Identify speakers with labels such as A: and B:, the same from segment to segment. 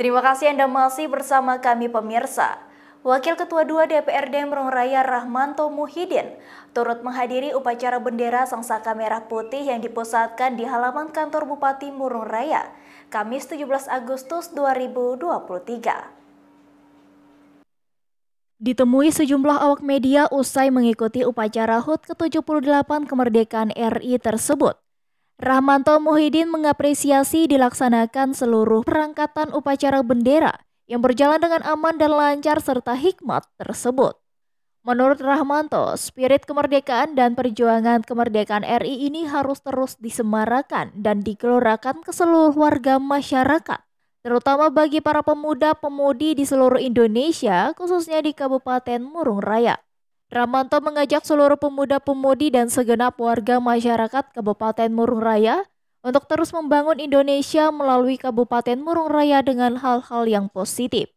A: Terima kasih Anda masih bersama kami pemirsa. Wakil Ketua 2 DPRD Merung Raya Rahmanto Muhyiddin turut menghadiri upacara bendera Sangsaka Merah Putih yang dipusatkan di halaman kantor Bupati Murung Raya, Kamis 17 Agustus 2023. Ditemui sejumlah awak media usai mengikuti upacara HUT ke-78 kemerdekaan RI tersebut, Rahmanto Muhyiddin mengapresiasi dilaksanakan seluruh perangkatan upacara bendera yang berjalan dengan aman dan lancar serta hikmat tersebut. Menurut Rahmanto, spirit kemerdekaan dan perjuangan kemerdekaan RI ini harus terus disemarakan dan digelorakan ke seluruh warga masyarakat, terutama bagi para pemuda-pemudi di seluruh Indonesia, khususnya di Kabupaten Murung Raya. Ramanto mengajak seluruh pemuda-pemudi dan segenap warga masyarakat Kabupaten Murung Raya untuk terus membangun Indonesia melalui Kabupaten Murung Raya dengan hal-hal yang positif.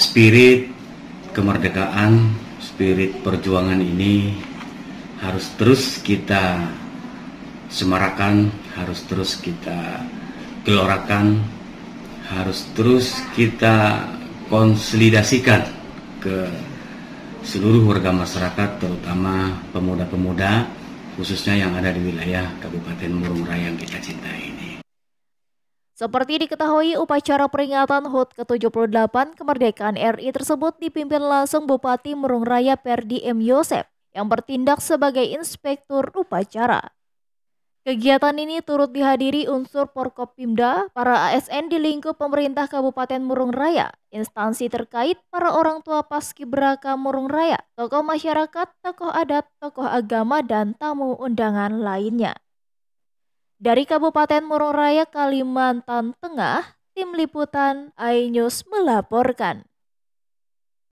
B: Spirit kemerdekaan, spirit perjuangan ini harus terus kita semarakan, harus terus kita gelorakan, harus terus kita konsolidasikan ke seluruh warga masyarakat terutama pemuda-pemuda khususnya yang ada di wilayah Kabupaten Murung Raya yang kita cintai ini.
A: Seperti diketahui, upacara peringatan HUT ke-78 kemerdekaan RI tersebut dipimpin langsung Bupati Murung Raya Perdi M. Yosef yang bertindak sebagai inspektur upacara. Kegiatan ini turut dihadiri unsur Porkopimda, para ASN di lingkup pemerintah Kabupaten Murung Raya, instansi terkait, para orang tua paskibraka Murung Raya, tokoh masyarakat, tokoh adat, tokoh agama, dan tamu undangan lainnya. Dari Kabupaten Murung Raya, Kalimantan Tengah, Tim Liputan iNews melaporkan.